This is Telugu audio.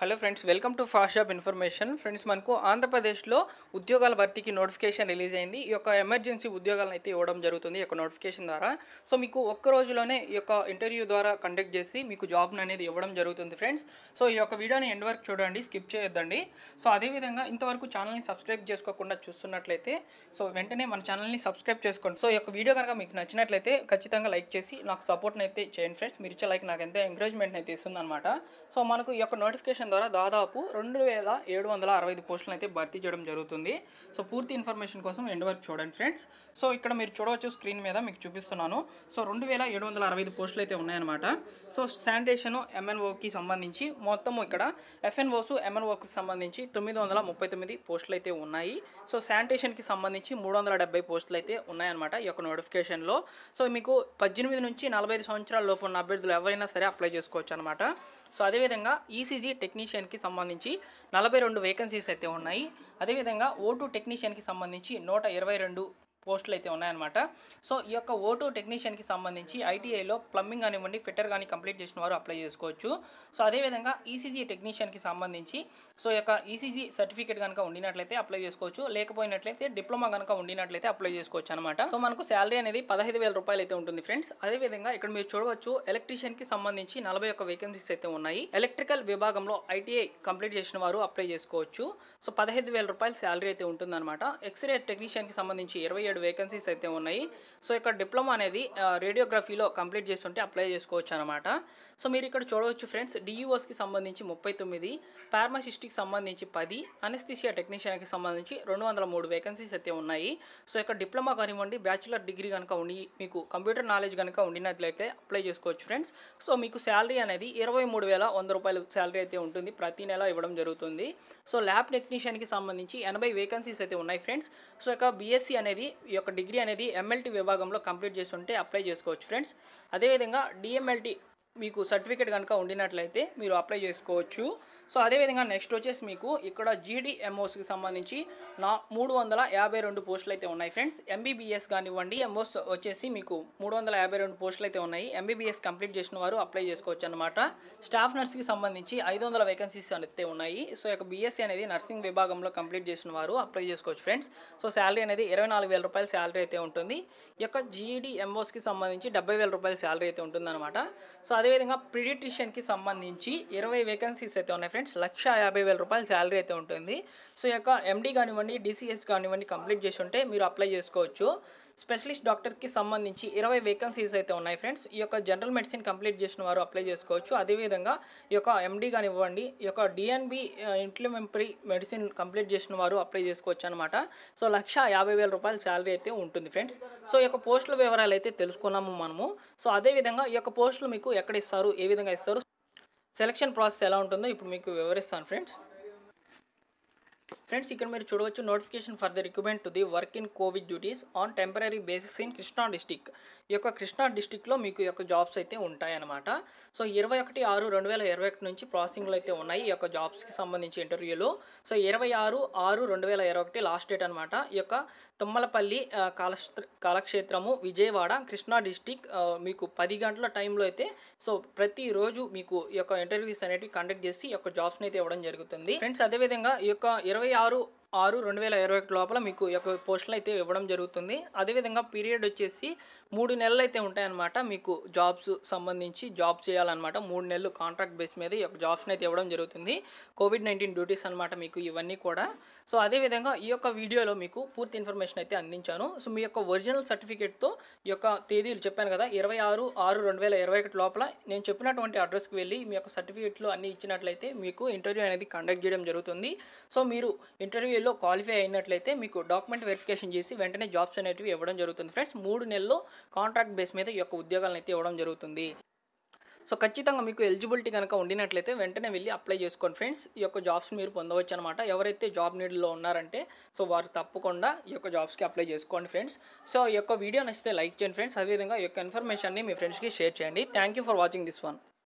hello friends welcome to fast shop information friends మనకు ఆంధ్రప్రదేశ్లో ఉద్యోగాల భర్తీకి నోటిఫికేషన్ రిలీజ్ అయింది ఈ యొక్క ఎమర్జెన్సీ ఉద్యోగాలను అయితే ఇవ్వడం జరుగుతుంది ఈ యొక్క నోటిఫికేషన్ ద్వారా సో మీకు ఒక్క రోజులోనే ఈ యొక్క ఇంటర్వ్యూ ద్వారా కండక్ట్ చేసి మీకు జాబ్ను అనేది ఇవ్వడం జరుగుతుంది ఫ్రెండ్స్ సో ఈ యొక్క వీడియోని ఎండ్ వరకు చూడండి స్కిప్ చేయొద్దండి సో అదేవిధంగా ఇంతవరకు ఛానల్ని సబ్స్క్రైబ్ చేసుకోకుండా చూస్తున్నట్లయితే సో వెంటనే మన ఛానల్ని సబ్స్క్రైబ్ చేసుకోండి సో ఈ యొక్క వీడియో కనుక మీకు నచ్చినట్లయితే ఖచ్చితంగా లైక్ చేసి నాకు సపోర్ట్ని అయితే చేయండి ఫ్రెండ్స్ మీరు ఇచ్చే లైక్ నాకు ఎంతో ఎంకరేజ్మెంట్ని అయితే ఇస్తుంది అనమాట సో మనకు ఈ యొక్క నోటిఫికేషన్ అప్లికేషన్ ద్వారా దాదాపు రెండు వేల ఏడు వందల అరవై ఐదు పోస్టులను అయితే భర్తీ చేయడం జరుగుతుంది సో పూర్తి ఇన్ఫర్మేషన్ కోసం ఎండ్ వరకు చూడండి ఫ్రెండ్స్ సో ఇక్కడ మీరు చూడవచ్చు స్క్రీన్ మీద మీకు చూపిస్తున్నాను సో రెండు వేల ఏడు వందల అరవై ఐదు పోస్టులు అయితే ఉన్నాయన్నమాట సో శానిటేషన్ ఎంఎన్ఓకి సంబంధించి మొత్తం ఇక్కడ ఎఫ్ఎన్ఓస్ ఎంఎన్ఓకి సంబంధించి తొమ్మిది వందల ముప్పై తొమ్మిది పోస్టులు అయితే ఉన్నాయి సో శానిటేషన్కి సంబంధించి మూడు వందల డెబ్బై పోస్టులు అయితే ఉన్నాయన్నమాట ఈ యొక్క నోటిఫికేషన్లో సో మీకు పద్దెనిమిది నుంచి నలభై ఐదు సంవత్సరాల లోపు ఉన్న అభ్యర్థులు ఎవరైనా సరే అప్లై చేసుకోవచ్చు అనమాట సో అదేవిధంగా ఈసీజీ e టెక్నీషియన్కి సంబంధించి నలభై రెండు వేకెన్సీస్ అయితే ఉన్నాయి అదేవిధంగా ఓటు టెక్నీషియన్కి సంబంధించి నూట ఇరవై రెండు పోస్టులు అయితే ఉన్నాయన్నమాట సో ఈ యొక్క ఓటో టెక్నీషియన్కి సంబంధించి ఐటీఐలో ప్లంబింగ్ కానివ్వండి ఫిట్టర్ కానీ కంప్లీట్ చేసిన వారు అప్లై చేసుకోవచ్చు సో అదేవిధంగా ఈసీజీ టెక్నీషియన్కి సంబంధించి సో యొక్క ఈసీజీ సర్టిఫికేట్ కనుక ఉండినట్లయితే అప్లై చేసుకోవచ్చు లేకపోయినట్లయితే డిప్లొమా కనుక ఉండినట్లయితే అప్లై చేసుకోవచ్చు అనమాట సో మనకు శాలరీ అనేది పదహైదు వేల రూపాయలు అయితే ఉంటుంది ఫ్రెండ్స్ అదేవిధంగా ఇక్కడ మీరు చూడవచ్చు ఎలక్ట్రీషియన్కి సంబంధించి నలభై ఒక్క వేకెన్సీస్ అయితే ఉన్నాయి ఎలక్ట్రికల్ విభాగంలో ఐటీఐ కంప్లీట్ చేసిన వారు అప్లై చేసుకోవచ్చు సో పదహైదు వేల రూపాయలు శాలరీ అయితే అనమాట ఎక్స్రే టెక్నీషియన్కి సంబంధించి ఇరవై ఏడు వేకెన్సీస్ అయితే ఉన్నాయి సో ఇక్కడ డిప్లొమా అనేది రేడియోగ్రఫీలో కంప్లీట్ చేస్తుంటే అప్లై చేసుకోవచ్చు అనమాట సో మీరు ఇక్కడ చూడవచ్చు ఫ్రెండ్స్ డియూఓస్కి సంబంధించి ముప్పై తొమ్మిది ఫార్మసిస్ట్కి సంబంధించి పది అనస్థిషియా టెక్నీషియన్కి సంబంధించి రెండు వందల మూడు వేకెన్సీస్ అయితే ఉన్నాయి సో ఇక్కడ డిప్లొమా కానివ్వండి బ్యాచిలర్ డిగ్రీ కనుక ఉండి మీకు కంప్యూటర్ నాలెడ్జ్ కనుక ఉండినట్లయితే అప్లై చేసుకోవచ్చు ఫ్రెండ్స్ సో మీకు శాలరీ అనేది ఇరవై మూడు వేల వంద రూపాయలు శాలరీ అయితే ఉంటుంది ప్రతి నెల ఇవ్వడం జరుగుతుంది సో ల్యాబ్ టెక్నీషియన్కి సంబంధించి ఎనభై వేకెన్సీస్ అయితే ఉన్నాయి ఫ్రెండ్స్ సో ఇక బీఎస్సీ e అనేది ఈ యొక్క డిగ్రీ అనేది ఎంఎల్టీ విభాగంలో కంప్లీట్ చేసి ఉంటే అప్లై చేసుకోవచ్చు ఫ్రెండ్స్ అదేవిధంగా డిఎంఎల్టీ మీకు సర్టిఫికేట్ కనుక ఉండినట్లయితే మీరు అప్లై చేసుకోవచ్చు సో అదేవిధంగా నెక్స్ట్ వచ్చేసి మీకు ఇక్కడ జీడీఎంఓస్కి సంబంధించి నా మూడు వందల యాభై రెండు పోస్టులు అయితే ఉన్నాయి ఫ్రెండ్స్ ఎంబీబీఎస్ కానివ్వండి ఎంఓస్ వచ్చేసి మీకు మూడు వందల యాభై రెండు పోస్టులు అయితే ఉన్నాయి ఎంబీబీఎస్ కంప్లీట్ చేసిన వారు అప్లై చేసుకోవచ్చు అనమాట స్టాఫ్ నర్స్కి సంబంధించి ఐదు వందల వేకెన్సీస్ అయితే ఉన్నాయి సో యొక్క బీఎస్సీ అనేది నర్సింగ్ విభాగంలో కంప్లీట్ చేసిన వారు అప్లై చేసుకోవచ్చు ఫ్రెండ్స్ సో శాలరీ అనేది ఇరవై నాలుగు వేల రూపాయల శాలరీ అయితే ఉంటుంది ఈ యొక్క జీఈడీ ఎంఓస్కి సంబంధించి డెబ్బై వేల రూపాయల శాలరీ అయితే ఉంటుంది అనమాట సో అదే అదేవిధంగా ప్రిడిటిషియన్కి సంబంధించి ఇరవై వేకెన్సీస్ అయితే ఉన్నాయి ఫ్రెండ్స్ లక్ష యాభై వేల రూపాయల శాలరీ అయితే ఉంటుంది సో యొక్క ఎండీ కానివ్వండి డిసిఎస్ కానివ్వండి కంప్లీట్ చేసి ఉంటే మీరు అప్లై చేసుకోవచ్చు స్పెషలిస్ట్ డాక్టర్కి సంబంధించి ఇరవై వేకెన్సీస్ అయితే ఉన్నాయి ఫ్రెండ్స్ ఈ యొక్క జనరల్ మెడిసిన్ కంప్లీట్ చేసిన వారు అప్లై చేసుకోవచ్చు అదేవిధంగా ఈ యొక్క ఎండీ కానివ్వండి ఈ యొక్క డిఎన్బి ఇంప్లిమెంటరీ మెడిసిన్ కంప్లీట్ చేసిన వారు అప్లై చేసుకోవచ్చు అనమాట సో లక్ష యాభై వేల రూపాయల శాలరీ అయితే ఉంటుంది ఫ్రెండ్స్ సో ఈ యొక్క పోస్టుల వివరాలు అయితే తెలుసుకున్నాము మనము సో అదేవిధంగా ఈ యొక్క పోస్టులు మీకు ఎక్కడ ఇస్తారు ఏ విధంగా ఇస్తారు సెలక్షన్ ప్రాసెస్ ఎలా ఉంటుందో ఇప్పుడు మీకు వివరిస్తాను ఫ్రెండ్స్ ఫ్రెండ్స్ ఇక్కడ మీరు చూడవచ్చు notification for the recruitment to the work in COVID duties on temporary basis in Krishna district ఈ యొక్క కృష్ణా డిస్టిక్లో మీకు యొక్క జాబ్స్ అయితే ఉంటాయన్నమాట సో ఇరవై ఒకటి ఆరు రెండు వేల ఇరవై ఒకటి నుంచి ప్రాసెసింగ్లు అయితే ఉన్నాయి ఈ యొక్క జాబ్స్కి సంబంధించి ఇంటర్వ్యూలు సో ఇరవై ఆరు ఆరు రెండు వేల ఇరవై ఒకటి లాస్ట్ డేట్ అనమాట ఈ యొక్క తుమ్మలపల్లి కాలక్షేత్ర కాలక్షేత్రము విజయవాడ కృష్ణా డిస్టిక్ మీకు పది గంటల టైంలో అయితే సో ప్రతిరోజు మీకు ఈ యొక్క ఇంటర్వ్యూస్ అనేవి కండక్ట్ చేసి ఈ యొక్క జాబ్స్ని అయితే ఇవ్వడం జరుగుతుంది ఫ్రెండ్స్ అదేవిధంగా ఈ యొక్క ఇరవై ಯಾರು ఆరు రెండు వేల ఇరవై ఒకటి లోపల మీకు యొక్క పోస్టులు అయితే ఇవ్వడం జరుగుతుంది అదేవిధంగా పీరియడ్ వచ్చేసి మూడు నెలలు అయితే ఉంటాయన్నమాట మీకు జాబ్స్ సంబంధించి జాబ్ చేయాలన్నమాట మూడు నెలలు కాంట్రాక్ట్ బేస్ మీద ఈ యొక్క జాబ్స్ని అయితే ఇవ్వడం జరుగుతుంది కోవిడ్ నైన్టీన్ డ్యూటీస్ అనమాట మీకు ఇవన్నీ కూడా సో అదేవిధంగా ఈ యొక్క వీడియోలో మీకు పూర్తి ఇన్ఫర్మేషన్ అయితే అందించాను సో మీ యొక్క ఒరిజినల్ సర్టిఫికేట్తో ఈ యొక్క తేదీలు చెప్పాను కదా ఇరవై ఆరు ఆరు రెండు వేల ఇరవై ఒకటి లోపల నేను చెప్పినటువంటి అడ్రస్కి వెళ్ళి మీ యొక్క సర్టిఫికేట్లు అన్నీ ఇచ్చినట్లయితే మీకు ఇంటర్వ్యూ అనేది కండక్ట్ చేయడం జరుగుతుంది సో మీరు ఇంటర్వ్యూ ఐటీఐలో క్వాలిఫై అయినట్లయితే మీకు డాక్యుమెంట్ వెరిఫికేషన్ చేసి వెంటనే జాబ్స్ అనేటివి ఇవ్వడం జరుగుతుంది ఫ్రెండ్స్ మూడు నెలలు కాంట్రాక్ట్ బేస్ మీద ఈ యొక్క ఉద్యోగాలను అయితే ఇవ్వడం జరుగుతుంది సో ఖచ్చితంగా మీకు ఎలిజిబిలిటీ కనుక ఉండినట్లయితే వెంటనే వెళ్ళి అప్లై చేసుకోండి ఫ్రెండ్స్ ఈ యొక్క జాబ్స్ మీరు పొందవచ్చు అనమాట ఎవరైతే జాబ్ నీడ్లో ఉన్నారంటే సో వారు తప్పకుండా ఈ యొక్క జాబ్స్కి అప్లై చేసుకోండి ఫ్రెండ్స్ సో ఈ యొక్క వీడియో నచ్చితే లైక్ చేయండి ఫ్రెండ్స్ అదేవిధంగా ఈ యొక్క ఇన్ఫర్మేషన్ని మీ ఫ్రెండ్స్కి షేర్ చేయండి thank you for watching this one